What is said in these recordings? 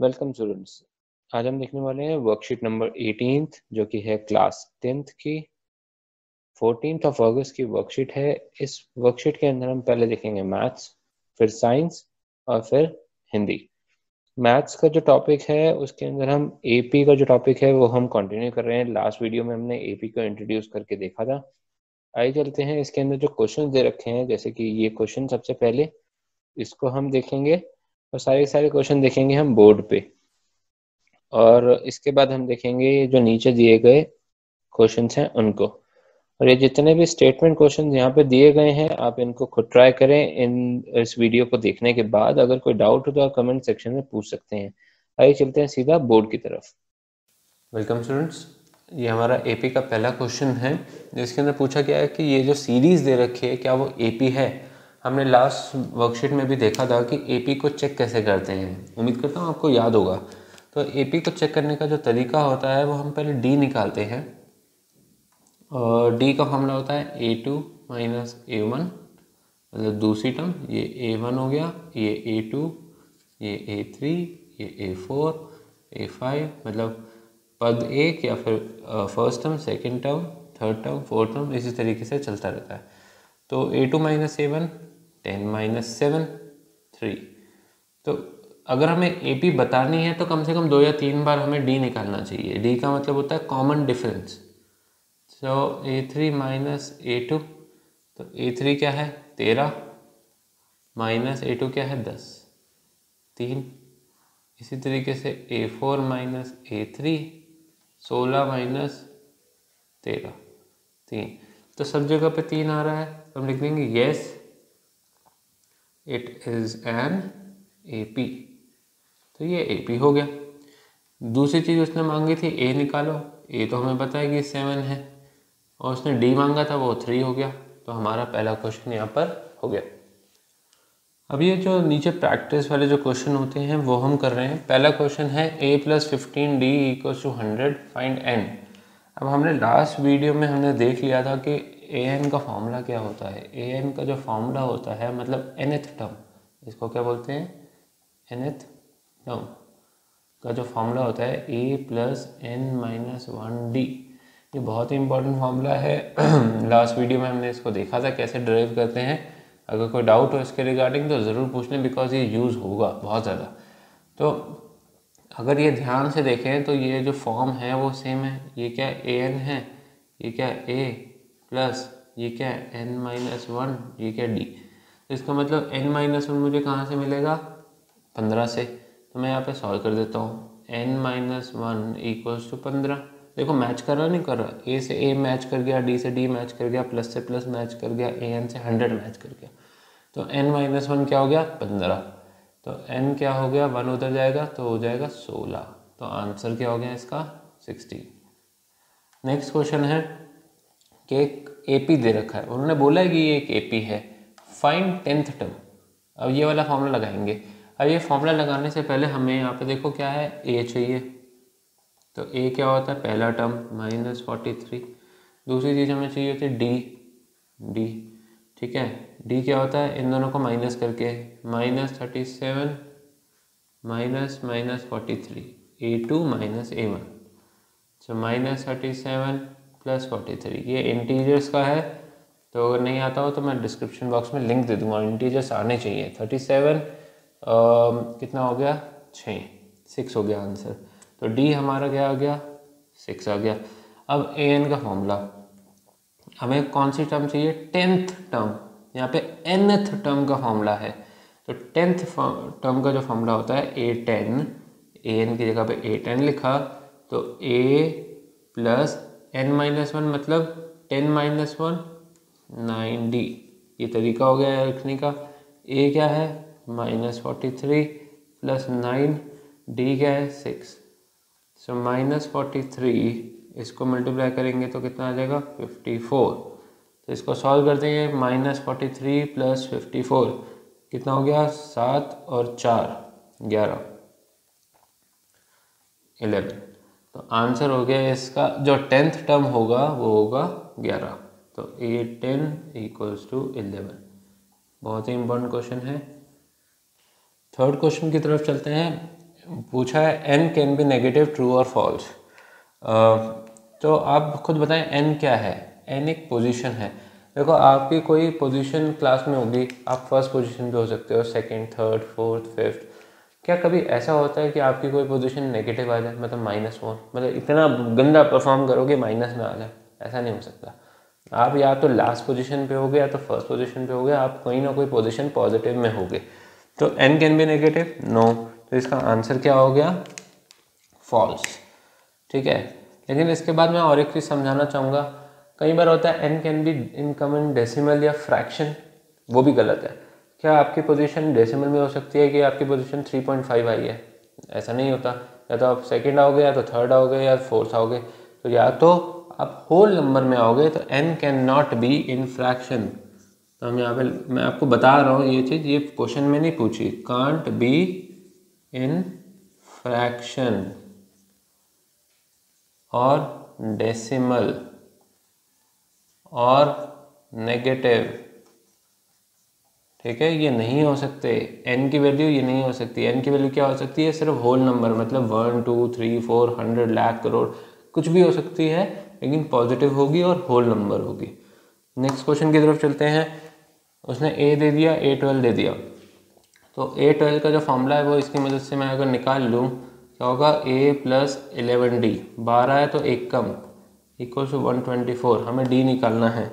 Welcome students आज हम देखने वाले हैं वर्कशीट नंबर एटीन जो कि है क्लास टेंथ की फोर्टीन ऑफ अगस्त की वर्कशीट है इस वर्कशीट के अंदर हम पहले देखेंगे मैथ्स फिर साइंस और फिर हिंदी मैथ्स का जो टॉपिक है उसके अंदर हम एपी का जो टॉपिक है वो हम कंटिन्यू कर रहे हैं लास्ट वीडियो में हमने एपी को इंट्रोड्यूस करके देखा था आइए चलते हैं इसके अंदर जो क्वेश्चन दे रखे हैं जैसे कि ये क्वेश्चन सबसे पहले इसको हम देखेंगे और सारे सारे क्वेश्चन देखेंगे हम बोर्ड पे और इसके बाद हम देखेंगे जो नीचे दिए गए क्वेश्चन हैं उनको और ये जितने भी स्टेटमेंट क्वेश्चन यहाँ पे दिए गए हैं आप इनको खुद ट्राई करें इन इस वीडियो को देखने के बाद अगर कोई डाउट हो तो आप कमेंट सेक्शन में पूछ सकते हैं आइए चलते हैं सीधा बोर्ड की तरफ वेलकम स्टूडेंट्स ये हमारा एपी का पहला क्वेश्चन है जिसके अंदर पूछा गया है कि ये जो सीरीज दे रखी है क्या वो एपी है हमने लास्ट वर्कशीट में भी देखा था कि एपी को चेक कैसे करते हैं उम्मीद करता हूँ आपको याद होगा तो एपी को चेक करने का जो तरीका होता है वो हम पहले डी निकालते हैं और डी का फॉर्मूला होता है A two minus A one मतलब दूसरी टर्म ये ए वन हो गया ये ए टू ये ए थ्री ये ए फोर ए फाइव मतलब पद एक या फिर first term second term third term fourth term इसी तरीके से चलता रहता है तो A two minus A one ten minus seven three तो अगर हमें ए पी बतानी है तो कम से कम दो या तीन बार हमें डी निकालना चाहिए डी का मतलब होता है common difference so A three minus A two तो ए थ्री क्या है तेरह माइनस ए टू क्या है दस तीन इसी तरीके से A four minus A three सोलह माइनस तेरह तीन तो सब जगह पे तीन आ रहा है तो हम लिख देंगे yes it is an A P तो ये ए पी हो गया दूसरी चीज़ उसने मांगी थी ए निकालो ए तो हमें पता है कि सेवन है और उसने डी मांगा था वो थ्री हो गया तो हमारा पहला क्वेश्चन यहाँ पर हो गया अब ये जो नीचे प्रैक्टिस वाले जो क्वेश्चन होते हैं वो हम कर रहे हैं पहला क्वेश्चन है A plus fifteen D equal to hundred find N अब हमने लास्ट वीडियो में हमने देख लिया था कि ए एन का फार्मूला क्या होता है ए एन का जो फार्मूला होता है मतलब एनथ टर्म इसको क्या बोलते हैं एनथ टर्म का जो फार्मूला होता है A plus N minus one D ये बहुत ही इंपॉर्टेंट फार्मूला है लास्ट वीडियो में हमने इसको देखा था कैसे ड्राइव करते हैं अगर कोई डाउट हो इसके रिगार्डिंग तो ज़रूर पूछ लें बिकॉज ये यूज़ होगा बहुत ज़्यादा तो अगर ये ध्यान से देखें तो ये जो फॉर्म है वो सेम है ये क्या ए एन है ये क्या ए प्लस ये क्या है एन माइनस वन ये क्या डी तो इसका मतलब एन माइनस वन मुझे कहाँ से मिलेगा पंद्रह से तो मैं यहाँ पे सॉल्व कर देता हूँ N minus one equals to पंद्रह देखो मैच कर रहा नहीं कर रहा ए से ए मैच कर गया डी से डी मैच कर गया प्लस से प्लस मैच कर गया ए एन से हंड्रेड मैच कर गया तो एन माइनस वन क्या हो गया पंद्रह तो एन क्या हो गया वन उधर जाएगा तो हो जाएगा सोलह तो आंसर क्या हो गया इसका सिक्सटीन नेक्स्ट क्वेश्चन है कि एक ए दे रखा है उन्होंने बोला है कि ये एक ए है फाइन टेंथ टर्म अब ये वाला फॉर्मूला लगाएंगे अब ये फॉर्मूला लगाने से पहले हमें यहाँ पे देखो क्या है ए चाहिए तो ए क्या होता है पहला टर्म माइनस फोर्टी थ्री दूसरी चीज़ हमें चाहिए होती है डी डी ठीक है डी क्या होता है इन दोनों को माइनस करके minus thirty seven minus minus forty three A two minus A one so minus thirty seven plus forty three ये इंटीजर्स का है तो अगर नहीं आता हो तो मैं डिस्क्रिप्शन बॉक्स में लिंक दे दूंगा इंटीजर्स आने चाहिए थर्टी सेवन कितना हो गया छः सिक्स हो गया आंसर तो डी हमारा क्या आ गया सिक्स आ गया अब ए एन का फॉर्मूला हमें कौन सी टर्म चाहिए टेंथ टर्म यहाँ पे एनथ टर्म का फॉर्मूला है तो टेंथ टर्म का जो फॉर्मूला होता है ए टेन ए एन की जगह पे ए टेन लिखा तो A plus N minus one मतलब ten minus one nine D ये तरीका हो गया लिखने का ए क्या है minus forty three plus nine D क्या है six so minus forty three इसको मल्टीप्लाई करेंगे तो कितना आ जाएगा फिफ्टी फोर तो इसको सॉल्व कर देंगे minus forty three plus fifty four कितना हो गया सात और चार ग्यारह इलेवन तो आंसर हो गया इसका जो टेंथ टर्म होगा वो होगा ग्यारह तो A ten equals to eleven बहुत ही इम्पोर्टेंट क्वेश्चन है थर्ड क्वेश्चन की तरफ चलते हैं पूछा है N can be negative true और फॉल्स तो आप खुद बताएं एन क्या है एन एक पोजीशन है देखो आपकी कोई पोजीशन क्लास में होगी आप फर्स्ट पोजीशन पे हो सकते हो सेकंड थर्ड फोर्थ फिफ्थ क्या कभी ऐसा होता है कि आपकी कोई पोजीशन नेगेटिव आ जाए मतलब माइनस वन मतलब इतना गंदा परफॉर्म करोगे माइनस में आ जाए ऐसा नहीं हो सकता आप या तो लास्ट पोजीशन पे होगे या तो फर्स्ट पोजीशन पे होगे आप कोई ना कोई पोजीशन पॉजिटिव में होगे तो N can be negative no तो इसका आंसर क्या हो गया फॉल्स ठीक है लेकिन इसके बाद मैं और एक चीज़ समझाना चाहूँगा कई बार होता है N can be income in decimal या फ्रैक्शन वो भी गलत है क्या आपकी पोजीशन डेसिमल में हो सकती है कि आपकी पोजीशन 3.5 आई है ऐसा नहीं होता या तो आप सेकंड आओगे या तो थर्ड आओगे या फोर्थ आओगे तो या तो आप होल नंबर में आओगे तो N can not be in fraction तो हम यहाँ पे मैं आपको बता रहा हूँ ये चीज़ ये क्वेश्चन में नहीं पूछी कांट बी इन फ्रैक्शन और डेसिमल और नेगेटिव ठीक है ये नहीं हो सकते एन की वैल्यू ये नहीं हो सकती एन की वैल्यू क्या हो सकती है सिर्फ होल नंबर मतलब one two three four hundred lakh crore कुछ भी हो सकती है लेकिन पॉजिटिव होगी और होल नंबर होगी नेक्स्ट क्वेश्चन की तरफ चलते हैं उसने ए दे दिया ए ट्वेल्व दे दिया तो ए ट्वेल्व का जो फॉर्मूला है वो इसकी मदद से मैं अगर निकाल लूँ क्या होगा ए प्लस इलेवन डी बारह है तो एक कम equal to one twenty four हमें डी निकालना है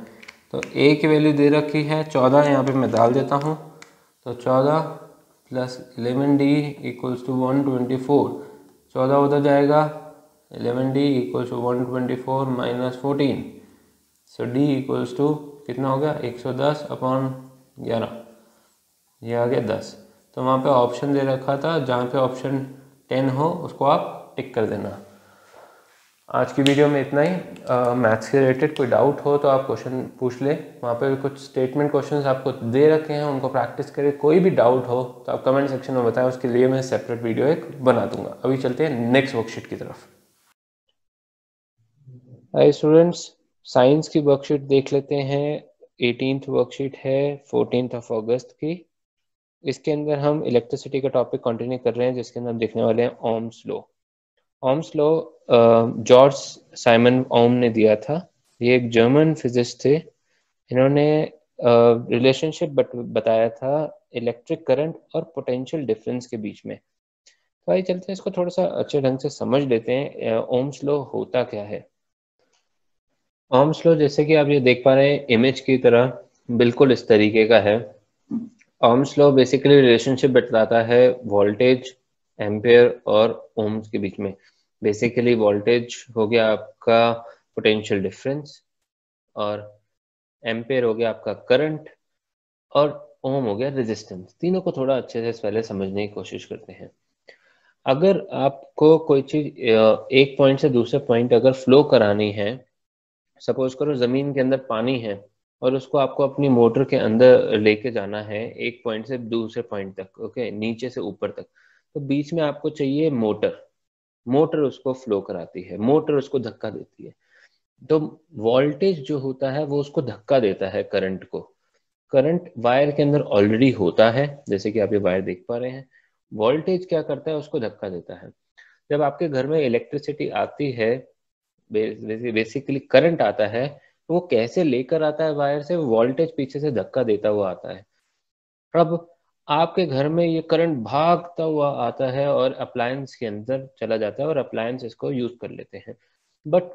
तो ए की वैल्यू दे रखी है चौदह यहाँ पे मैं डाल देता हूँ तो चौदह plus eleven D equals to one twenty four चौदह उधर जाएगा eleven D equals to one twenty four minus fourteen so D equals to कितना हो गया एक सौ दस अपॉन ग्यारह ये आ गया दस तो वहाँ पे ऑप्शन दे रखा था जहाँ पे ऑप्शन टेन हो उसको आप टिक कर देना आज की वीडियो में इतना ही मैथ्स के रिलेटेड कोई डाउट हो तो आप क्वेश्चन पूछ ले वहाँ पे कुछ स्टेटमेंट क्वेश्चन आपको दे रखे हैं उनको प्रैक्टिस करें कोई भी डाउट हो तो आप कमेंट सेक्शन में बताएं उसके लिए मैं सेपरेट वीडियो एक बना दूंगा अभी चलते हैं नेक्स्ट वर्कशीट की तरफ आई स्टूडेंट्स साइंस की वर्कशीट देख लेते हैं एटीनथ वर्कशीट है फोर्टीन ऑफ अगस्त की इसके अंदर हम इलेक्ट्रिसिटी का टॉपिक कंटिन्यू कर रहे हैं जिसके अंदर हम देखने वाले हैं Ohm's law Ohm's law George Simon Ohm ने दिया था ये एक जर्मन फिजिस्ट थे इन्होंने रिलेशनशिप uh, बताया था इलेक्ट्रिक करंट और पोटेंशियल डिफरेंस के बीच में तो आइए चलते हैं इसको थोड़ा सा अच्छे ढंग से समझ लेते हैं ओम्स uh, लॉ होता क्या है ओम्स लॉ जैसे कि आप ये देख पा रहे हैं इमेज की तरह बिल्कुल इस तरीके का है ओम्स लॉ बेसिकली रिलेशनशिप बतलाता है वोल्टेज एम्पेयर और ओम्स के बीच में बेसिकली वोल्टेज हो गया आपका पोटेंशियल डिफरेंस और एम्पेयर हो गया आपका करंट और ओम हो गया रेजिस्टेंस तीनों को थोड़ा अच्छे से पहले समझने की कोशिश करते हैं अगर आपको कोई चीज एक पॉइंट से दूसरे पॉइंट अगर फ्लो करानी है सपोज करो जमीन के अंदर पानी है और उसको आपको अपनी मोटर के अंदर लेके जाना है एक पॉइंट से दूसरे पॉइंट तक ओके नीचे से ऊपर तक तो बीच में आपको चाहिए मोटर मोटर उसको फ्लो कराती है मोटर उसको धक्का देती है तो वोल्टेज जो होता है वो उसको धक्का देता है करंट को करंट वायर के अंदर ऑलरेडी होता है जैसे कि आप ये वायर देख पा रहे हैं वोल्टेज क्या करता है उसको धक्का देता है जब आपके घर में इलेक्ट्रिसिटी आती है बेसिकली करंट आता है तो वो कैसे लेकर आता है वायर से वोल्टेज पीछे से धक्का देता हुआ आता है अब आपके घर में ये करंट भागता हुआ आता है और अप्लायंस के अंदर चला जाता है और अप्लायंस इसको यूज कर लेते हैं बट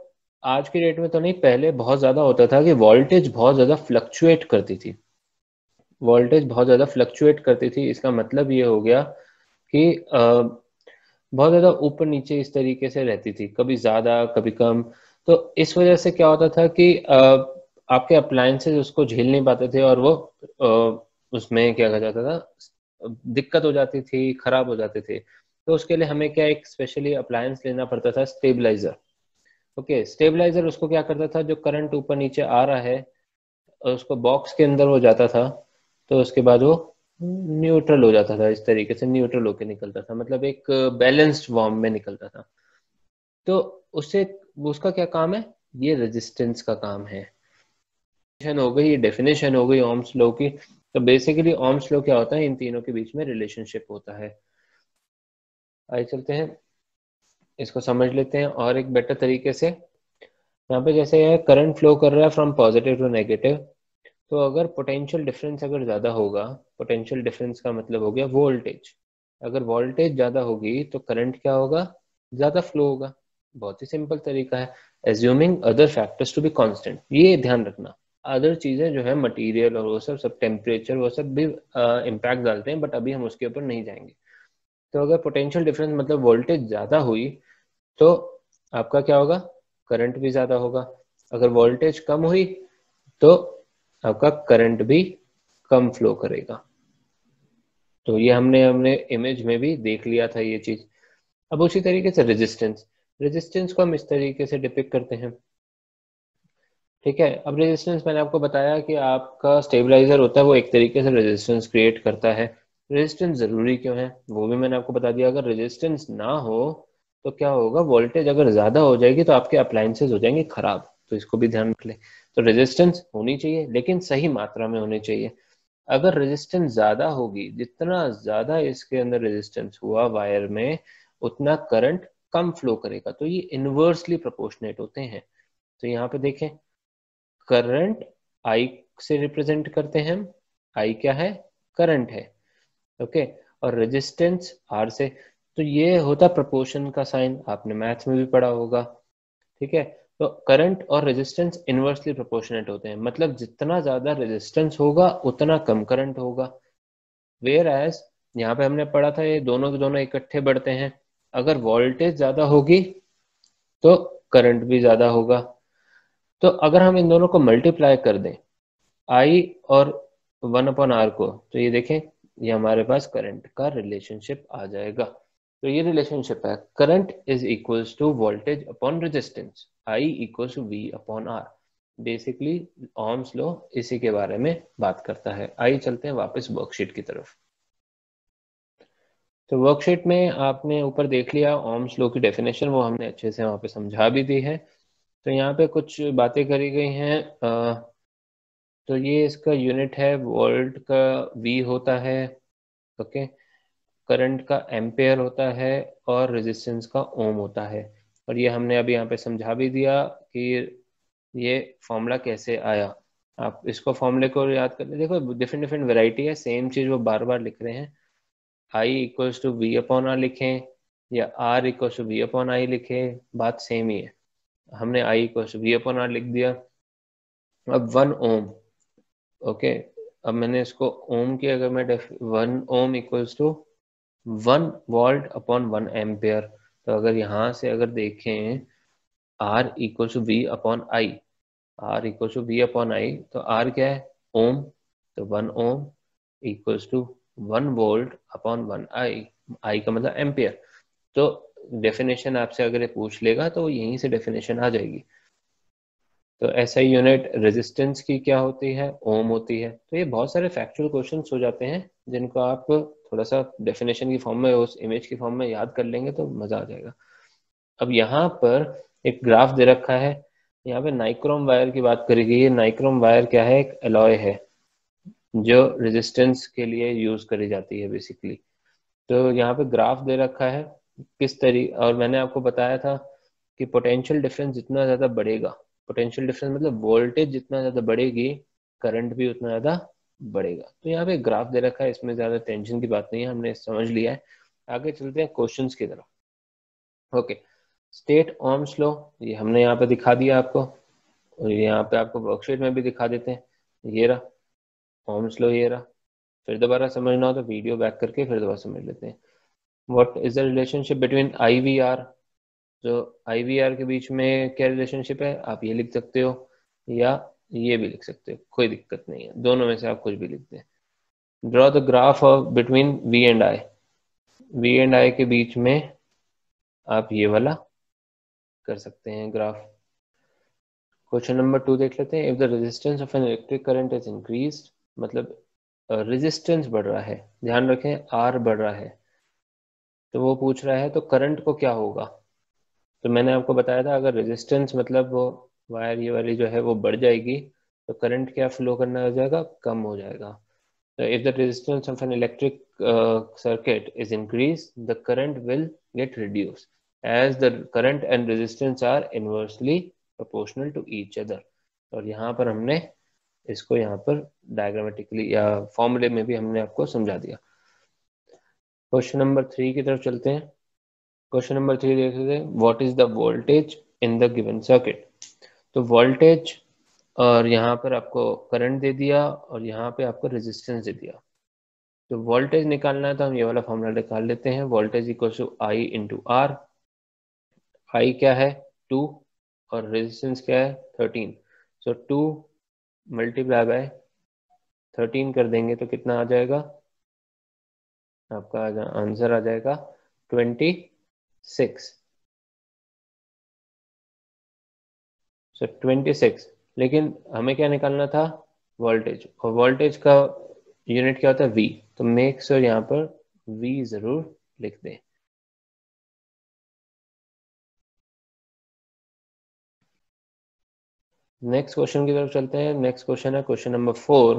आज के डेट में तो नहीं पहले बहुत ज्यादा होता था कि वोल्टेज बहुत ज्यादा फ्लक्चुएट करती थी वोल्टेज बहुत ज्यादा फ्लक्चुएट करती थी इसका मतलब ये हो गया कि बहुत ज्यादा ऊपर नीचे इस तरीके से रहती थी कभी ज्यादा कभी कम तो इस वजह से क्या होता था कि आपके अप्लायंसेज उसको झेल नहीं पाते थे और वो उसमें क्या कहा जाता था दिक्कत हो जाती थी खराब हो जाते थे तो उसके लिए हमें क्या एक स्पेशली अप्लायंस लेना पड़ता था स्टेबलाइजर ओके स्टेबलाइजर उसको क्या करता था जो करंट ऊपर नीचे आ रहा है और उसको बॉक्स के अंदर हो जाता था तो उसके बाद वो न्यूट्रल हो जाता था इस तरीके से न्यूट्रल होके निकलता था मतलब एक बैलेंस्ड वॉर्म में निकलता था तो उससे उसका क्या काम है ये रेजिस्टेंस का काम है हो गई ये डेफिनेशन हो गई ओम्स लो की तो बेसिकली ओम्स लॉ क्या होता है इन तीनों के बीच में रिलेशनशिप होता है आइए चलते हैं इसको समझ लेते हैं और एक बेटर तरीके से यहाँ पे जैसे करंट फ्लो कर रहा है फ्रॉम पॉजिटिव टू नेगेटिव तो अगर पोटेंशियल डिफरेंस अगर ज़्यादा होगा पोटेंशियल डिफरेंस का मतलब हो गया वोल्टेज अगर वोल्टेज ज़्यादा होगी तो करंट क्या होगा ज़्यादा फ्लो होगा बहुत ही सिंपल तरीका है assuming other factors to be constant ये ध्यान रखना अदर चीजें जो है मटेरियल और वो सब सब टेम्परेचर वो सब भी इम्पैक्ट डालते हैं बट अभी हम उसके ऊपर नहीं जाएंगे तो अगर पोटेंशियल डिफरेंस मतलब वोल्टेज ज्यादा हुई तो आपका क्या होगा करंट भी ज्यादा होगा अगर वोल्टेज कम हुई तो आपका करंट भी कम फ्लो करेगा तो ये हमने हमने इमेज में भी देख लिया था ये चीज अब उसी तरीके से रेजिस्टेंस रेजिस्टेंस को हम इस तरीके से डिपिक करते हैं ठीक है अब रेजिस्टेंस मैंने आपको बताया कि आपका स्टेबलाइजर होता है वो एक तरीके से रेजिस्टेंस क्रिएट करता है रेजिस्टेंस जरूरी क्यों है वो भी मैंने आपको बता दिया अगर रेजिस्टेंस ना हो तो क्या होगा वोल्टेज अगर ज्यादा हो जाएगी तो आपके अप्लायंसेज हो जाएंगे खराब तो इसको भी ध्यान रख लें तो रेजिस्टेंस होनी चाहिए लेकिन सही मात्रा में होनी चाहिए अगर रेजिस्टेंस ज्यादा होगी जितना ज्यादा इसके अंदर रेजिस्टेंस हुआ वायर में उतना करंट कम फ्लो करेगा तो ये इन्वर्सली प्रोपोर्शनेट होते हैं तो यहाँ पे देखें करंट आई से रिप्रेजेंट करते हैं हम आई क्या है करंट है ओके okay? और रेजिस्टेंस आर से तो ये होता प्रपोर्शन का साइन आपने मैथ्स में भी पढ़ा होगा ठीक है तो करंट और रेजिस्टेंस इन्वर्सली प्रोपोर्शनेट होते हैं मतलब जितना ज्यादा रेजिस्टेंस होगा उतना कम करंट होगा वेयर एज यहाँ पे हमने पढ़ा था ये दोनों के दोनों इकट्ठे बढ़ते हैं अगर वोल्टेज ज्यादा होगी तो करंट भी ज्यादा होगा तो अगर हम इन दोनों को मल्टीप्लाई कर दें आई और वन अपॉन आर को तो ये देखें ये हमारे पास करंट का रिलेशनशिप आ जाएगा तो ये रिलेशनशिप है current is equals to voltage upon resistance I equals to V upon R basically Ohm's law इसी के बारे में बात करता है आई चलते हैं वापस वर्कशीट की तरफ तो वर्कशीट में आपने ऊपर देख लिया ऑम्स लो की डेफिनेशन वो हमने अच्छे से वहां पे समझा भी दी है तो यहाँ पे कुछ बातें करी गई हैं तो ये इसका यूनिट है वोल्ट का वी होता है ओके करंट का एम्पेयर होता है और रेजिस्टेंस का ओम होता है और ये हमने अभी यहाँ पे समझा भी दिया कि ये फॉर्मूला कैसे आया आप इसको फॉर्मूले को याद कर देखो डिफरेंट डिफरेंट वेराइटी है सेम चीज़ वो बार बार लिख रहे हैं I equals to V upon R लिखें या R equals to V upon I लिखें बात सेम ही है हमने आई को वी अपन आर लिख दिया अब वन ओम ओके अब मैंने इसको ओम की अगर मैं one ohm equals to one volt upon one ampere तो अगर यहां से अगर देखें R equals to V upon I R equals to V upon I तो आर क्या है ओम तो one ohm equals to one volt upon one I I का मतलब एम्पेयर तो डेफिनेशन आपसे अगर ये पूछ लेगा तो यहीं से डेफिनेशन आ जाएगी तो ऐसा यूनिट रेजिस्टेंस की क्या होती है ओम होती है तो ये बहुत सारे फैक्चुअल क्वेश्चन हो जाते हैं जिनको आप थोड़ा सा डेफिनेशन की फॉर्म में उस इमेज की फॉर्म में याद कर लेंगे तो मजा आ जाएगा अब यहाँ पर एक ग्राफ दे रखा है यहाँ पे नाइक्रोम वायर की बात करी गई है नाइक्रोम वायर क्या है एक एलॉय है जो रेजिस्टेंस के लिए यूज करी जाती है बेसिकली तो यहाँ पे ग्राफ दे रखा है किस तरी और मैंने आपको बताया था कि पोटेंशियल डिफरेंस जितना ज़्यादा बढ़ेगा पोटेंशियल डिफरेंस मतलब वोल्टेज जितना ज़्यादा बढ़ेगी करंट भी उतना ज़्यादा बढ़ेगा तो यहाँ पे ग्राफ दे रखा है इसमें ज़्यादा टेंशन की बात नहीं है हमने समझ लिया है आगे चलते हैं क्वेश्चन की तरफ ओके स्टेट ऑम्स लो ये हमने यहाँ पे दिखा दिया आपको और यहाँ पे आपको वर्कशीट में भी दिखा देते हैं ये रहा ऑम्स लो ये रहा फिर दोबारा समझना हो तो वीडियो बैक करके फिर दोबारा समझ लेते हैं what is the relationship between I V R जो आईवीआर के बीच में क्या रिलेशनशिप है आप ये लिख सकते हो या ये भी लिख सकते हो कोई दिक्कत नहीं है दोनों में से आप कुछ भी लिख दें draw the graph of between V and I V and I के बीच में आप ये वाला कर सकते हैं ग्राफ क्वेश्चन नंबर टू देख लेते हैं if the resistance of an electric current is increase मतलब रेजिस्टेंस बढ़ रहा है ध्यान रखें आर बढ़ रहा है तो वो पूछ रहा है तो करंट को क्या होगा तो मैंने आपको बताया था अगर रेजिस्टेंस मतलब वो वायर ये वाली जो है वो बढ़ जाएगी तो करंट क्या फ्लो करना हो जाएगा कम हो जाएगा तो if the resistance of an electric circuit is increase the current will get reduce as the current and resistance are inversely proportional to each other और यहाँ पर हमने इसको यहाँ पर डायग्रामेटिकली या फॉर्मूले में भी हमने आपको समझा दिया क्वेश्चन नंबर थ्री की तरफ चलते हैं क्वेश्चन नंबर थ्री देख थे what is the voltage in the given circuit तो वोल्टेज और यहाँ पर आपको करंट दे दिया और यहाँ पे आपको रेजिस्टेंस दे दिया तो वोल्टेज निकालना है तो हम ये वाला फॉर्मूला निकाल लेते हैं voltage equal to I into R I क्या है टू और रेजिस्टेंस क्या है thirteen so two multiply by thirteen कर देंगे तो कितना आ जाएगा आपका आंसर आ जाएगा twenty six so twenty six लेकिन हमें क्या निकालना था वोल्टेज और वोल्टेज का यूनिट क्या होता है वी तो मेक श्योर यहां पर वी जरूर लिख दें नेक्स्ट क्वेश्चन की तरफ चलते हैं नेक्स्ट क्वेश्चन है question number four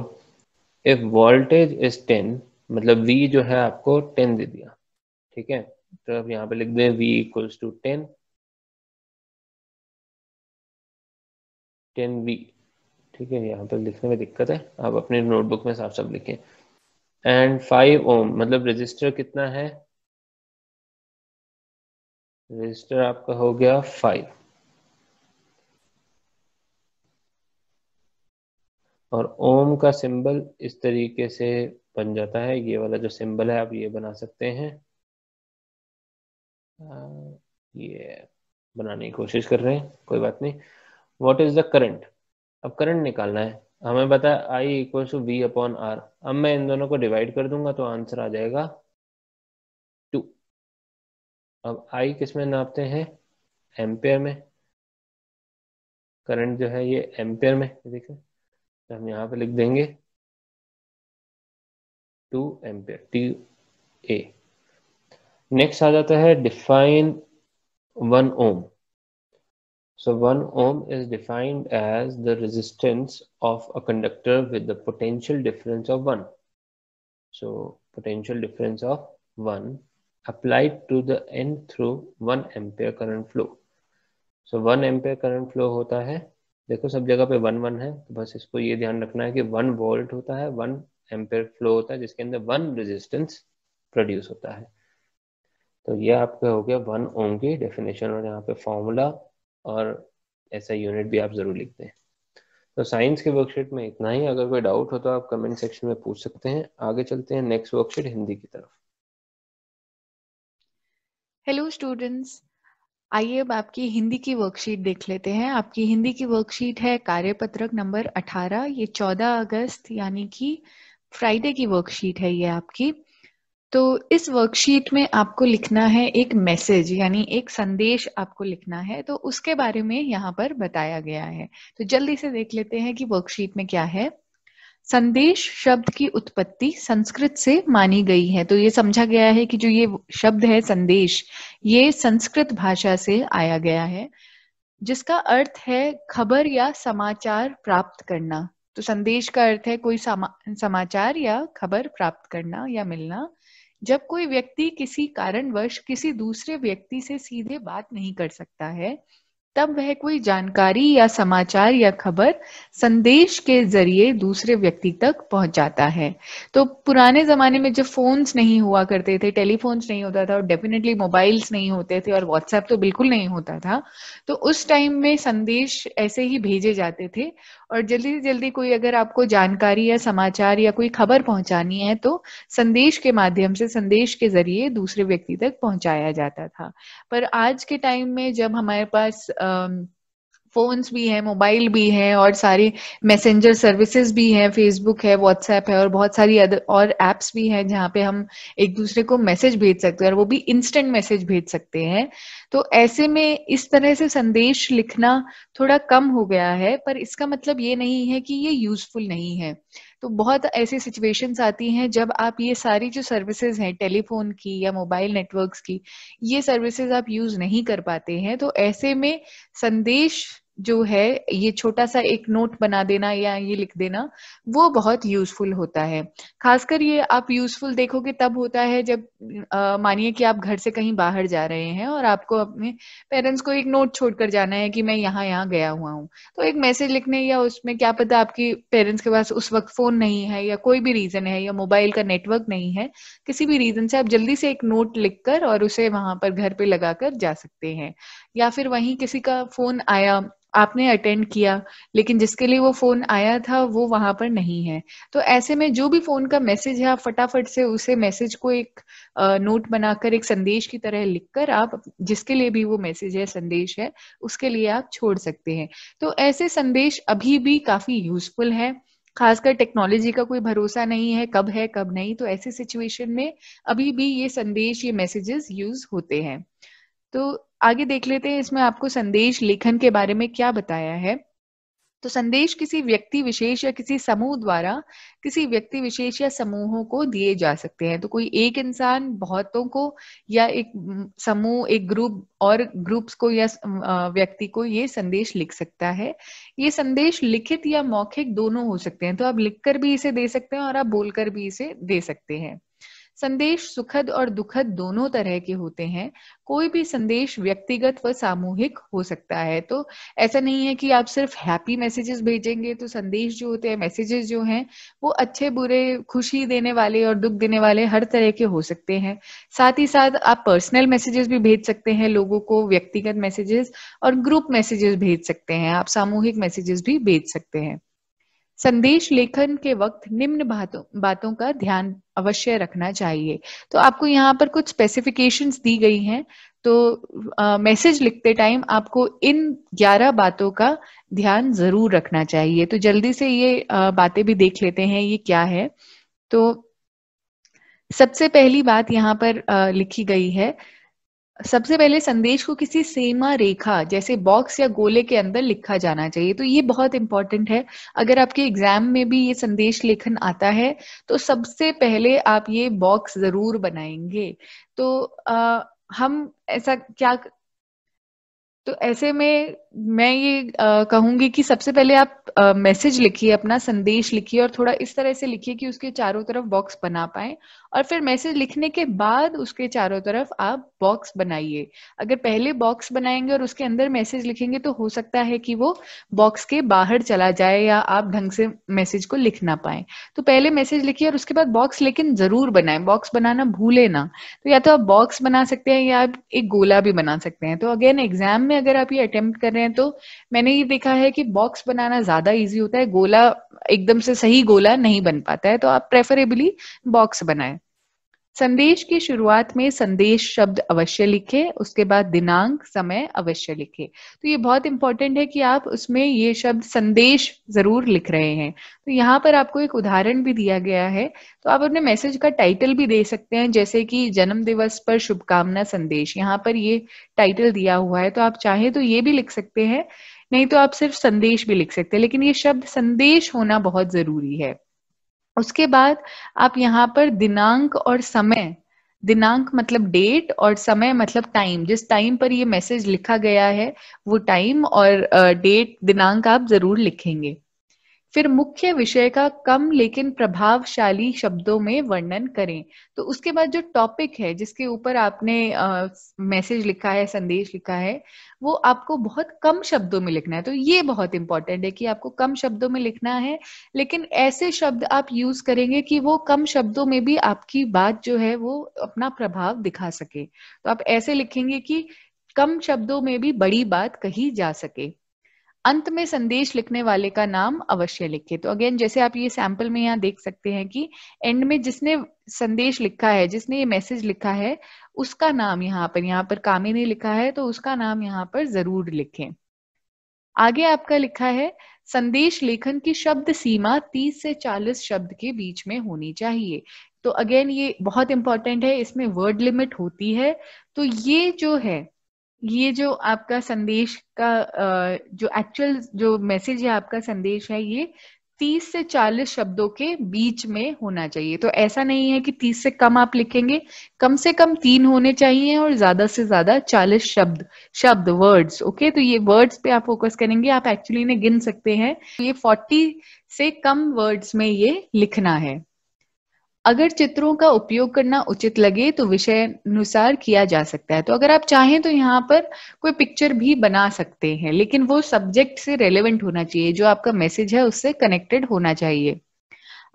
if voltage is ten मतलब v जो है आपको टेन दे दिया ठीक है तो अब यहाँ पे लिख दें v equals to ten ten V ठीक है यहाँ पर लिखने में दिक्कत है आप अपने नोटबुक में साफ साफ लिखें एंड फाइव ओम मतलब रजिस्टर कितना है रजिस्टर आपका हो गया फाइव और ओम का सिंबल इस तरीके से बन जाता है ये वाला जो सिंबल है आप ये बना सकते हैं ये बनाने की कोशिश कर रहे हैं कोई बात नहीं वॉट इज द करंट अब करंट निकालना है हमें पता है I equal to V upon R अब मैं इन दोनों को डिवाइड कर दूंगा तो आंसर आ जाएगा टू अब आई किस में नापते हैं एम्पेयर में करंट जो है ये एम्पेयर में देखिए तो हम यहाँ पे लिख देंगे two ampere two A next आ जाता है define one ohm so one ohm is defined as the resistance of a conductor with the potential difference of one so potential difference of one applied to the end through one ampere current flow so one ampere current flow होता है देखो सब जगह पे one one है तो बस इसको ये ध्यान रखना है कि वन वोल्ट होता है वन एम्पेयर फ्लो होता है जिसके अंदर वन रेजिस्टेंस प्रोड्यूस होता है तो ये आपका हो गया वन ओम की डेफिनेशन और यहाँ पे फॉर्मूला और ऐसा यूनिट भी आप जरूर लिखते हैं तो साइंस के वर्कशीट में इतना ही अगर कोई डाउट हो तो आप कमेंट सेक्शन में पूछ सकते हैं आगे चलते हैं नेक्स्ट वर्कशीट हिंदी की तरफ हेलो स्टूडेंट्स आइए अब आपकी हिंदी की वर्कशीट देख लेते हैं आपकी हिंदी की वर्कशीट है कार्यपत्रक नंबर 18 ये 14 अगस्त यानी कि फ्राइडे की वर्कशीट है ये आपकी तो इस वर्कशीट में आपको लिखना है एक मैसेज यानी एक संदेश आपको लिखना है तो उसके बारे में यहाँ पर बताया गया है तो जल्दी से देख लेते हैं कि वर्कशीट में क्या है संदेश शब्द की उत्पत्ति संस्कृत से मानी गई है तो ये समझा गया है कि जो ये शब्द है संदेश ये संस्कृत भाषा से आया गया है जिसका अर्थ है खबर या समाचार प्राप्त करना तो संदेश का अर्थ है कोई समा, समाचार या खबर प्राप्त करना या मिलना जब कोई व्यक्ति किसी कारणवश किसी दूसरे व्यक्ति से सीधे बात नहीं कर सकता है तब वह कोई जानकारी या समाचार या खबर संदेश के जरिए दूसरे व्यक्ति तक पहुंचाता है तो पुराने जमाने में जब फोन्स नहीं हुआ करते थे टेलीफोन्स नहीं होता था और डेफिनेटली मोबाइल्स नहीं होते थे और व्हाट्सएप तो बिल्कुल नहीं होता था तो उस टाइम में संदेश ऐसे ही भेजे जाते थे और जल्दी से जल्दी कोई अगर आपको जानकारी या समाचार या कोई खबर पहुंचानी है तो संदेश के माध्यम से संदेश के जरिए दूसरे व्यक्ति तक पहुंचाया जाता था पर आज के टाइम में जब हमारे पास आ, फोन्स भी हैं मोबाइल भी हैं और सारी मैसेंजर सर्विसेज भी हैं फेसबुक है व्हाट्सएप है और बहुत सारी अदर और एप्स भी हैं जहाँ पे हम एक दूसरे को मैसेज भेज सकते हैं और वो भी इंस्टेंट मैसेज भेज सकते हैं तो ऐसे में इस तरह से संदेश लिखना थोड़ा कम हो गया है पर इसका मतलब ये नहीं है कि ये यूजफुल नहीं है तो बहुत ऐसी सिचुएशंस आती हैं जब आप ये सारी जो सर्विसेज हैं टेलीफोन की या मोबाइल नेटवर्क्स की ये सर्विसेज आप यूज नहीं कर पाते हैं तो ऐसे में संदेश जो है ये छोटा सा एक नोट बना देना या ये लिख देना वो बहुत यूजफुल होता है खासकर ये आप यूजफुल देखोगे तब होता है जब मानिए कि आप घर से कहीं बाहर जा रहे हैं और आपको अपने पेरेंट्स को एक नोट छोड़कर जाना है कि मैं यहाँ यहाँ गया हुआ हूँ तो एक मैसेज लिखने या उसमें क्या पता आपकी पेरेंट्स के पास उस वक्त फोन नहीं है या कोई भी रीजन है या मोबाइल का नेटवर्क नहीं है किसी भी रीजन से आप जल्दी से एक नोट लिख और उसे वहां पर घर पे लगा जा सकते हैं या फिर वहीं किसी का फोन आया आपने अटेंड किया लेकिन जिसके लिए वो फोन आया था वो वहां पर नहीं है तो ऐसे में जो भी फोन का मैसेज है आप फटाफट से उसे मैसेज को एक नोट बनाकर एक संदेश की तरह लिखकर आप जिसके लिए भी वो मैसेज है संदेश है उसके लिए आप छोड़ सकते हैं तो ऐसे संदेश अभी भी काफी यूजफुल है खासकर टेक्नोलॉजी का कोई भरोसा नहीं है कब है कब नहीं तो ऐसी सिचुएशन में अभी भी ये संदेश ये मैसेजेस यूज होते हैं तो आगे देख लेते हैं इसमें आपको संदेश लेखन के बारे में क्या बताया है तो संदेश किसी व्यक्ति विशेष या किसी समूह द्वारा किसी व्यक्ति विशेष या समूहों को दिए जा सकते हैं तो कोई एक इंसान बहुतों को या एक समूह एक ग्रुप और ग्रुप्स को या व्यक्ति को ये संदेश लिख सकता है ये संदेश लिखित या मौखिक दोनों हो सकते हैं तो आप लिखकर भी इसे दे सकते हैं और आप बोलकर भी इसे दे सकते हैं संदेश सुखद और दुखद दोनों तरह के होते हैं कोई भी संदेश व्यक्तिगत व सामूहिक हो सकता है तो ऐसा नहीं है कि आप सिर्फ हैप्पी मैसेजेस भेजेंगे तो संदेश जो होते हैं मैसेजेस जो हैं वो अच्छे बुरे खुशी देने वाले और दुख देने वाले हर तरह के हो सकते हैं साथ ही साथ आप पर्सनल मैसेजेस भी भेज सकते हैं लोगों को व्यक्तिगत मैसेजेस और ग्रुप मैसेजेस भेज सकते हैं आप सामूहिक मैसेजेस भी भेज सकते हैं संदेश लेखन के वक्त निम्न बातों बातों का ध्यान अवश्य रखना चाहिए तो आपको यहाँ पर कुछ स्पेसिफिकेशंस दी गई हैं तो मैसेज लिखते टाइम आपको इन 11 बातों का ध्यान जरूर रखना चाहिए तो जल्दी से ये बातें भी देख लेते हैं ये क्या है तो सबसे पहली बात यहाँ पर आ, लिखी गई है सबसे पहले संदेश को किसी सीमा रेखा जैसे बॉक्स या गोले के अंदर लिखा जाना चाहिए तो ये बहुत इंपॉर्टेंट है अगर आपके एग्जाम में भी ये संदेश लेखन आता है तो सबसे पहले आप ये बॉक्स जरूर बनाएंगे तो आ, हम ऐसा क्या तो ऐसे में मैं ये कहूंगी कि सबसे पहले आप मैसेज लिखिए अपना संदेश लिखिए और थोड़ा इस तरह से लिखिए कि उसके चारों तरफ बॉक्स बना पाए और फिर मैसेज लिखने के बाद उसके चारों तरफ आप बॉक्स बनाइए अगर पहले बॉक्स बनाएंगे और उसके अंदर मैसेज लिखेंगे तो हो सकता है कि वो बॉक्स के बाहर चला जाए या आप ढंग से मैसेज को लिख ना पाए तो पहले मैसेज लिखिए और उसके बाद बॉक्स लेकिन जरूर बनाए बॉक्स बनाना भूले ना तो या तो आप बॉक्स बना सकते हैं या आप एक गोला भी बना सकते हैं तो अगेन एग्जाम में अगर आप ये अटेम्प्ट कर रहे हैं हैं तो मैंने ये देखा है कि बॉक्स बनाना ज्यादा इजी होता है गोला एकदम से सही गोला नहीं बन पाता है तो आप प्रेफरेबली बॉक्स बनाए संदेश की शुरुआत में संदेश शब्द अवश्य लिखे उसके बाद दिनांक समय अवश्य लिखे तो ये बहुत इंपॉर्टेंट है कि आप उसमें ये शब्द संदेश जरूर लिख रहे हैं तो यहाँ पर आपको एक उदाहरण भी दिया गया है तो आप अपने मैसेज का टाइटल भी दे सकते हैं जैसे कि जन्म दिवस पर शुभकामना संदेश यहाँ पर ये टाइटल दिया हुआ है तो आप चाहें तो ये भी लिख सकते हैं नहीं तो आप सिर्फ संदेश भी लिख सकते हैं लेकिन ये शब्द संदेश होना बहुत जरूरी है उसके बाद आप यहाँ पर दिनांक और समय दिनांक मतलब डेट और समय मतलब टाइम जिस टाइम पर ये मैसेज लिखा गया है वो टाइम और डेट दिनांक आप जरूर लिखेंगे फिर मुख्य विषय का कम लेकिन प्रभावशाली शब्दों में वर्णन करें तो उसके बाद जो टॉपिक है जिसके ऊपर आपने मैसेज लिखा है संदेश लिखा है वो आपको बहुत कम शब्दों में लिखना है तो ये बहुत इंपॉर्टेंट है कि आपको कम शब्दों में लिखना है लेकिन ऐसे शब्द आप यूज करेंगे कि वो कम शब्दों में भी आपकी बात जो है वो अपना प्रभाव दिखा सके तो आप ऐसे लिखेंगे कि कम शब्दों में भी बड़ी बात कही जा सके अंत में संदेश लिखने वाले का नाम अवश्य लिखे तो अगेन जैसे आप ये सैंपल में यहाँ देख सकते हैं कि एंड में जिसने संदेश लिखा है जिसने ये मैसेज लिखा है उसका नाम यहाँ पर यहाँ पर कामे ने लिखा है तो उसका नाम यहाँ पर जरूर लिखें आगे आपका लिखा है संदेश लेखन की शब्द सीमा 30 से 40 शब्द के बीच में होनी चाहिए तो अगेन ये बहुत इंपॉर्टेंट है इसमें वर्ड लिमिट होती है तो ये जो है ये जो आपका संदेश का जो एक्चुअल जो मैसेज है आपका संदेश है ये तीस से चालीस शब्दों के बीच में होना चाहिए तो ऐसा नहीं है कि तीस से कम आप लिखेंगे कम से कम तीन होने चाहिए और ज्यादा से ज्यादा चालीस शब्द शब्द वर्ड्स ओके तो ये वर्ड्स पे आप फोकस करेंगे आप एक्चुअली इन्हें गिन सकते हैं तो ये फोर्टी से कम वर्ड्स में ये लिखना है अगर चित्रों का उपयोग करना उचित लगे तो विषय अनुसार किया जा सकता है तो अगर आप चाहें तो यहाँ पर कोई पिक्चर भी बना सकते हैं लेकिन वो सब्जेक्ट से रेलेवेंट होना चाहिए जो आपका मैसेज है उससे कनेक्टेड होना चाहिए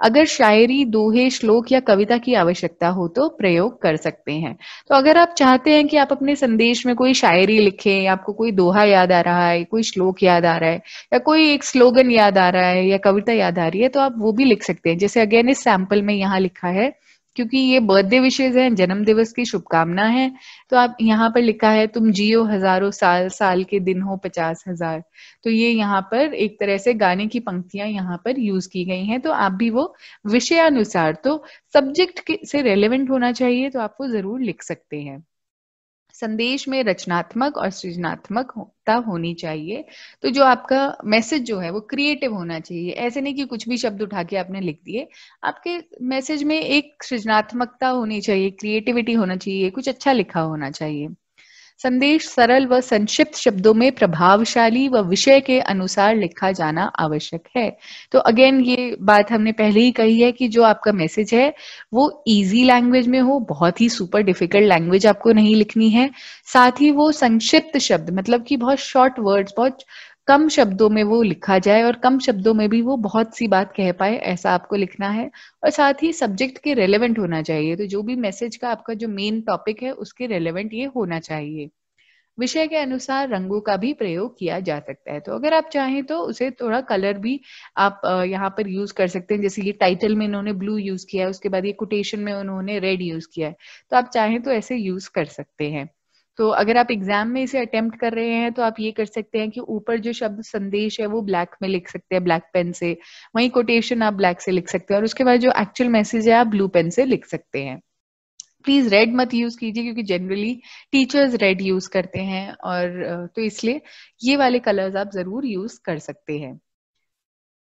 अगर शायरी दोहे श्लोक या कविता की आवश्यकता हो तो प्रयोग कर सकते हैं तो अगर आप चाहते हैं कि आप अपने संदेश में कोई शायरी लिखें आपको कोई दोहा याद आ रहा है कोई श्लोक याद आ रहा है या कोई एक स्लोगन याद आ रहा है या कविता याद आ रही है तो आप वो भी लिख सकते हैं जैसे अगेन इस सैंपल में यहाँ लिखा है क्योंकि ये बर्थडे विशेष हैं जन्म दिवस की शुभकामना है तो आप यहाँ पर लिखा है तुम जियो हजारों साल साल के दिन हो पचास हजार तो ये यहाँ पर एक तरह से गाने की पंक्तियां यहाँ पर यूज की गई हैं तो आप भी वो विषयानुसार तो सब्जेक्ट से रेलेवेंट होना चाहिए तो आप वो जरूर लिख सकते हैं संदेश में रचनात्मक और सृजनात्मकता होनी चाहिए तो जो आपका मैसेज जो है वो क्रिएटिव होना चाहिए ऐसे नहीं कि कुछ भी शब्द उठा के आपने लिख दिए आपके मैसेज में एक सृजनात्मकता होनी चाहिए क्रिएटिविटी होना चाहिए कुछ अच्छा लिखा होना चाहिए संदेश सरल व संक्षिप्त शब्दों में प्रभावशाली व विषय के अनुसार लिखा जाना आवश्यक है तो अगेन ये बात हमने पहले ही कही है कि जो आपका मैसेज है वो इजी लैंग्वेज में हो बहुत ही सुपर डिफिकल्ट लैंग्वेज आपको नहीं लिखनी है साथ ही वो संक्षिप्त शब्द मतलब कि बहुत शॉर्ट वर्ड्स बहुत कम शब्दों में वो लिखा जाए और कम शब्दों में भी वो बहुत सी बात कह पाए ऐसा आपको लिखना है और साथ ही सब्जेक्ट के रेलेवेंट होना चाहिए तो जो भी मैसेज का आपका जो मेन टॉपिक है उसके रेलेवेंट ये होना चाहिए विषय के अनुसार रंगों का भी प्रयोग किया जा सकता है तो अगर आप चाहें तो उसे थोड़ा कलर भी आप यहाँ पर यूज कर सकते हैं जैसे ये टाइटल में इन्होंने ब्लू यूज किया है उसके बाद ये कोटेशन में उन्होंने रेड यूज किया है तो आप चाहें तो ऐसे यूज कर सकते हैं तो अगर आप एग्जाम में इसे अटेम्प्ट कर रहे हैं तो आप ये कर सकते हैं कि ऊपर जो शब्द संदेश है वो ब्लैक में लिख सकते हैं ब्लैक पेन से वही कोटेशन आप ब्लैक से लिख सकते हैं और उसके बाद जो एक्चुअल मैसेज है आप ब्लू पेन से लिख सकते हैं प्लीज रेड मत यूज कीजिए क्योंकि जनरली टीचर्स रेड यूज करते हैं और तो इसलिए ये वाले कलर्स आप जरूर यूज कर सकते हैं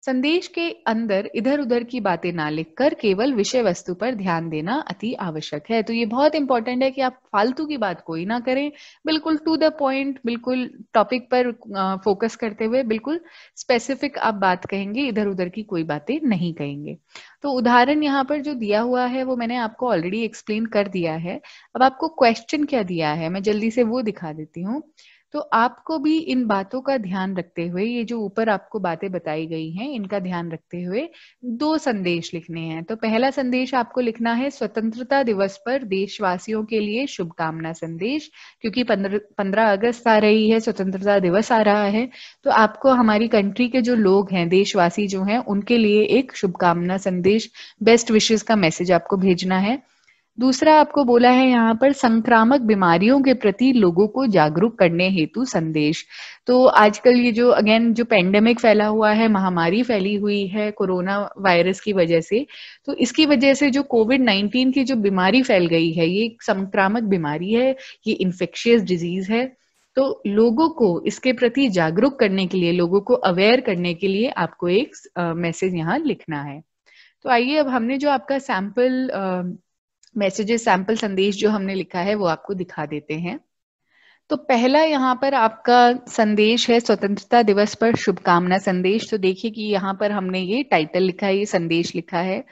संदेश के अंदर इधर उधर की बातें ना लिखकर केवल विषय वस्तु पर ध्यान देना अति आवश्यक है तो ये बहुत इंपॉर्टेंट है कि आप फालतू की बात कोई ना करें बिल्कुल टू द पॉइंट बिल्कुल टॉपिक पर फोकस करते हुए बिल्कुल स्पेसिफिक आप बात कहेंगे इधर उधर की कोई बातें नहीं कहेंगे तो उदाहरण यहाँ पर जो दिया हुआ है वो मैंने आपको ऑलरेडी एक्सप्लेन कर दिया है अब आपको क्वेश्चन क्या दिया है मैं जल्दी से वो दिखा देती हूँ तो आपको भी इन बातों का ध्यान रखते हुए ये जो ऊपर आपको बातें बताई गई हैं इनका ध्यान रखते हुए दो संदेश लिखने हैं तो पहला संदेश आपको लिखना है स्वतंत्रता दिवस पर देशवासियों के लिए शुभकामना संदेश क्योंकि पंद्रह अगस्त आ रही है स्वतंत्रता दिवस आ रहा है तो आपको हमारी कंट्री के जो लोग हैं देशवासी जो हैं उनके लिए एक शुभकामना संदेश बेस्ट विशेष का मैसेज आपको भेजना है दूसरा आपको बोला है यहाँ पर संक्रामक बीमारियों के प्रति लोगों को जागरूक करने हेतु संदेश तो आजकल ये जो अगेन जो पेंडेमिक फैला हुआ है महामारी फैली हुई है कोरोना वायरस की वजह से तो इसकी वजह से जो कोविड नाइन्टीन की जो बीमारी फैल गई है ये संक्रामक बीमारी है ये इन्फेक्शियस डिजीज है तो लोगों को इसके प्रति जागरूक करने के लिए लोगों को अवेयर करने के लिए आपको एक मैसेज यहाँ लिखना है तो आइए अब हमने जो आपका सैंपल मैसेजेस सैंपल संदेश जो हमने लिखा है वो आपको दिखा देते हैं तो पहला यहाँ पर आपका संदेश है स्वतंत्रता दिवस पर शुभकामना संदेश तो देखिए कि यहाँ पर हमने ये टाइटल लिखा है ये संदेश लिखा है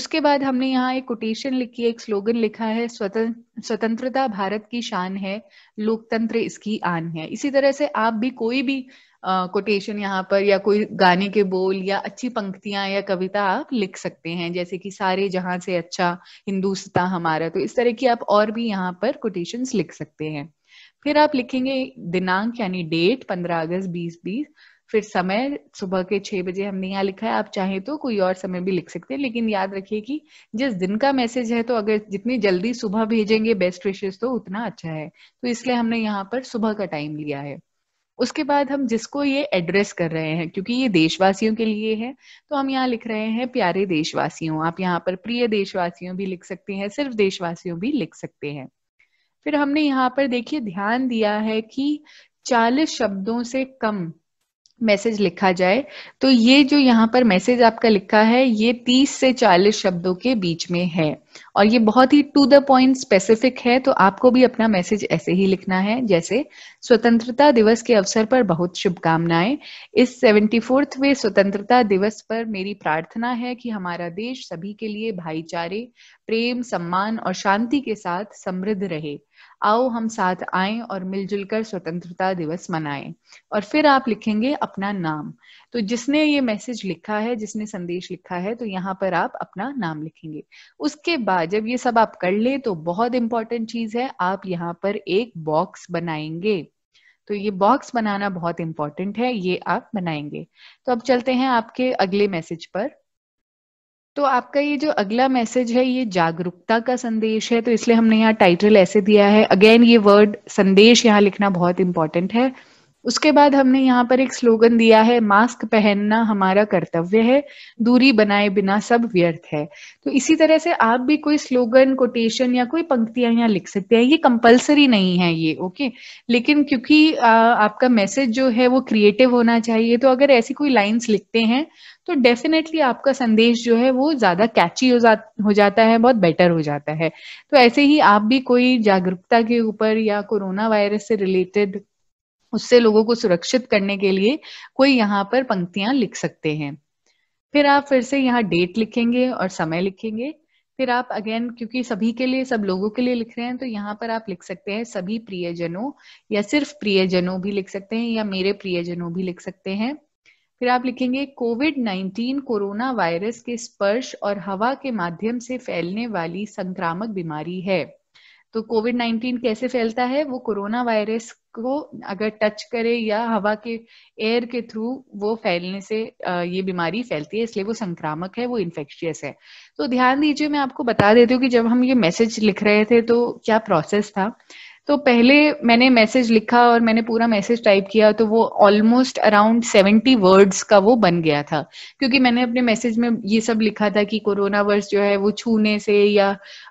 उसके बाद हमने यहाँ एक कोटेशन लिखी है एक स्लोगन लिखा है स्वतंत्र स्वतंत्रता भारत की शान है लोकतंत्र इसकी आन है इसी तरह से आप भी कोई भी कोटेशन यहाँ पर या कोई गाने के बोल या अच्छी पंक्तियां या कविता आप लिख सकते हैं जैसे कि सारे जहां से अच्छा हिंदुस्तान हमारा तो इस तरह की आप और भी यहाँ पर कोटेशन लिख सकते हैं फिर आप लिखेंगे दिनांक यानी डेट पंद्रह अगस्त बीस बीस फिर समय सुबह के छह बजे हमने यहाँ लिखा है आप चाहें तो कोई और समय भी लिख सकते हैं लेकिन याद रखिए कि जिस दिन का मैसेज है तो अगर जितनी जल्दी सुबह भेजेंगे बेस्ट विशेष तो उतना अच्छा है तो इसलिए हमने यहाँ पर सुबह का टाइम लिया है उसके बाद हम जिसको ये एड्रेस कर रहे हैं क्योंकि ये देशवासियों के लिए है तो हम यहाँ लिख रहे हैं प्यारे देशवासियों आप यहाँ पर प्रिय देशवासियों भी लिख सकते हैं सिर्फ देशवासियों भी लिख सकते हैं फिर हमने यहाँ पर देखिए ध्यान दिया है कि चालीस शब्दों से कम मैसेज लिखा जाए तो ये जो यहाँ पर मैसेज आपका लिखा है ये 30 से 40 शब्दों के बीच में है और ये बहुत ही टू द पॉइंट स्पेसिफिक है तो आपको भी अपना मैसेज ऐसे ही लिखना है जैसे स्वतंत्रता दिवस के अवसर पर बहुत शुभकामनाएं इस सेवेंटी फोर्थवे स्वतंत्रता दिवस पर मेरी प्रार्थना है कि हमारा देश सभी के लिए भाईचारे प्रेम सम्मान और शांति के साथ समृद्ध रहे आओ हम साथ आए और मिलजुल कर स्वतंत्रता दिवस मनाएं और फिर आप लिखेंगे अपना नाम तो जिसने ये मैसेज लिखा है जिसने संदेश लिखा है तो यहाँ पर आप अपना नाम लिखेंगे उसके बाद जब ये सब आप कर ले तो बहुत इंपॉर्टेंट चीज है आप यहाँ पर एक बॉक्स बनाएंगे तो ये बॉक्स बनाना बहुत इंपॉर्टेंट है ये आप बनाएंगे तो अब चलते हैं आपके अगले मैसेज पर तो आपका ये जो अगला मैसेज है ये जागरूकता का संदेश है तो इसलिए हमने यहाँ टाइटल ऐसे दिया है अगेन ये वर्ड संदेश यहाँ लिखना बहुत इंपॉर्टेंट है उसके बाद हमने यहाँ पर एक स्लोगन दिया है मास्क पहनना हमारा कर्तव्य है दूरी बनाए बिना सब व्यर्थ है तो इसी तरह से आप भी कोई स्लोगन कोटेशन या कोई पंक्तियां यहाँ लिख सकते हैं ये कंपलसरी नहीं है ये ओके लेकिन क्योंकि आ, आपका मैसेज जो है वो क्रिएटिव होना चाहिए तो अगर ऐसी कोई लाइन्स लिखते हैं तो डेफिनेटली आपका संदेश जो है वो ज्यादा कैची हो, जा, हो जाता है बहुत बेटर हो जाता है तो ऐसे ही आप भी कोई जागरूकता के ऊपर या कोरोना वायरस से रिलेटेड उससे लोगों को सुरक्षित करने के लिए कोई यहाँ पर पंक्तियां लिख सकते हैं फिर आप फिर से यहाँ डेट लिखेंगे और समय लिखेंगे फिर आप अगेन क्योंकि सभी के लिए सब लोगों के लिए लिख रहे हैं तो यहाँ पर आप लिख सकते हैं सभी प्रियजनों या सिर्फ प्रियजनों भी लिख सकते हैं या मेरे प्रियजनों भी लिख सकते हैं फिर आप लिखेंगे कोविड 19 कोरोना वायरस के स्पर्श और हवा के माध्यम से फैलने वाली संक्रामक बीमारी है तो कोविड नाइन्टीन कैसे फैलता है वो कोरोना वायरस को अगर टच करे या हवा के एयर के थ्रू वो फैलने से ये बीमारी फैलती है इसलिए वो संक्रामक है वो इन्फेक्शियस है तो ध्यान दीजिए मैं आपको बता देती हूँ कि जब हम ये मैसेज लिख रहे थे तो क्या प्रोसेस था तो पहले मैंने मैसेज लिखा और मैंने पूरा मैसेज टाइप किया तो वो ऑलमोस्ट अराउंड सेवेंटी वर्ड्स का वो बन गया था क्योंकि मैंने अपने मैसेज में ये सब लिखा था कि कोरोना वर्स जो है वो छूने से या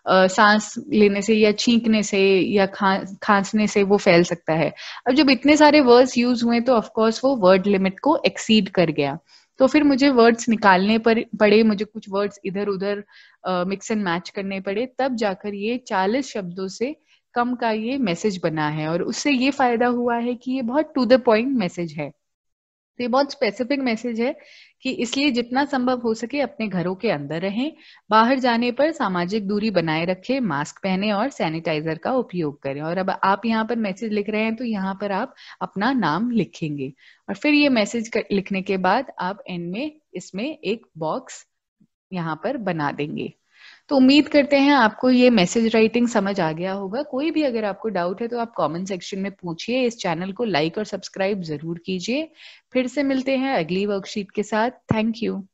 आ, सांस लेने से या छींकने से या खा खांसने से वो फैल सकता है अब जब इतने सारे वर्ड्स यूज हुए तो ऑफकोर्स वो वर्ड लिमिट को एक्सीड कर गया तो फिर मुझे वर्ड्स निकालने पर पड़े मुझे कुछ वर्ड्स इधर उधर मिक्स एंड मैच करने पड़े तब जाकर ये चालीस शब्दों से कम का ये मैसेज बना है और उससे ये फायदा हुआ है कि ये बहुत टू द पॉइंट मैसेज है तो ये बहुत स्पेसिफिक मैसेज है कि इसलिए जितना संभव हो सके अपने घरों के अंदर रहें बाहर जाने पर सामाजिक दूरी बनाए रखें मास्क पहने और सैनिटाइजर का उपयोग करें और अब आप यहाँ पर मैसेज लिख रहे हैं तो यहाँ पर आप अपना नाम लिखेंगे और फिर ये मैसेज लिखने के बाद आप एंड में इसमें एक बॉक्स यहाँ पर बना देंगे तो उम्मीद करते हैं आपको ये मैसेज राइटिंग समझ आ गया होगा कोई भी अगर आपको डाउट है तो आप कमेंट सेक्शन में पूछिए इस चैनल को लाइक और सब्सक्राइब जरूर कीजिए फिर से मिलते हैं अगली वर्कशीट के साथ थैंक यू